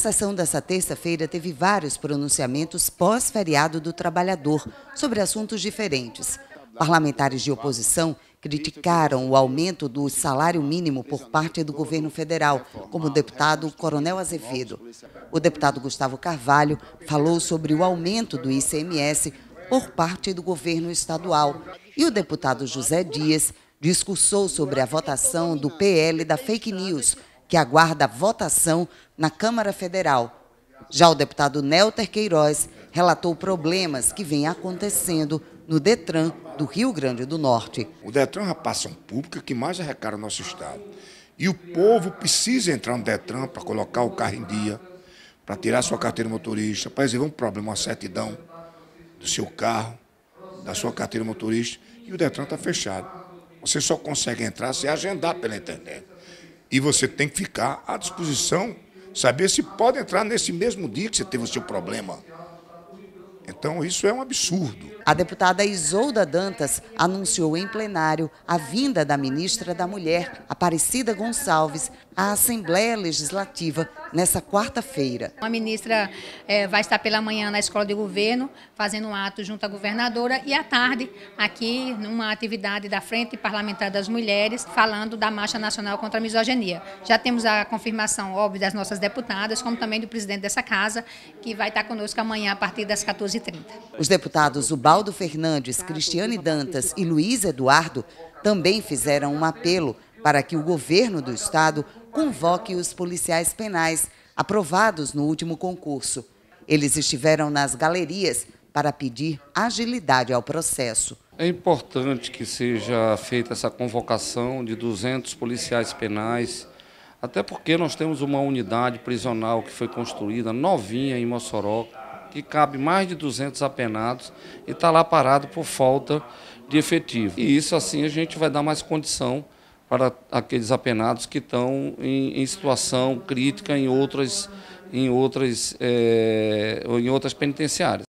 sessão dessa terça-feira teve vários pronunciamentos pós-feriado do trabalhador sobre assuntos diferentes. Parlamentares de oposição criticaram o aumento do salário mínimo por parte do governo federal, como o deputado Coronel Azevedo. O deputado Gustavo Carvalho falou sobre o aumento do ICMS por parte do governo estadual. E o deputado José Dias discursou sobre a votação do PL da fake news, que aguarda votação na Câmara Federal. Já o deputado Nelter Queiroz relatou problemas que vêm acontecendo no DETRAN do Rio Grande do Norte. O DETRAN é uma passão pública que mais arrecada o nosso Estado. E o povo precisa entrar no DETRAN para colocar o carro em dia, para tirar sua carteira motorista, para resolver um problema, uma certidão do seu carro, da sua carteira motorista. E o DETRAN está fechado. Você só consegue entrar se agendar pela internet. E você tem que ficar à disposição, saber se pode entrar nesse mesmo dia que você teve o seu problema. Então, isso é um absurdo. A deputada Isolda Dantas anunciou em plenário a vinda da ministra da Mulher, Aparecida Gonçalves, à Assembleia Legislativa nessa quarta-feira. A ministra é, vai estar pela manhã na Escola de Governo, fazendo um ato junto à governadora, e à tarde, aqui, numa atividade da Frente Parlamentar das Mulheres, falando da Marcha Nacional contra a Misoginia. Já temos a confirmação, óbvio, das nossas deputadas, como também do presidente dessa casa, que vai estar conosco amanhã a partir das 14h30. Os deputados Uba Valdo Fernandes, Cristiane Dantas e Luiz Eduardo também fizeram um apelo para que o governo do Estado convoque os policiais penais aprovados no último concurso. Eles estiveram nas galerias para pedir agilidade ao processo. É importante que seja feita essa convocação de 200 policiais penais, até porque nós temos uma unidade prisional que foi construída novinha em Mossoró, que cabe mais de 200 apenados e está lá parado por falta de efetivo. E isso assim a gente vai dar mais condição para aqueles apenados que estão em, em situação crítica em outras, em outras, é, em outras penitenciárias.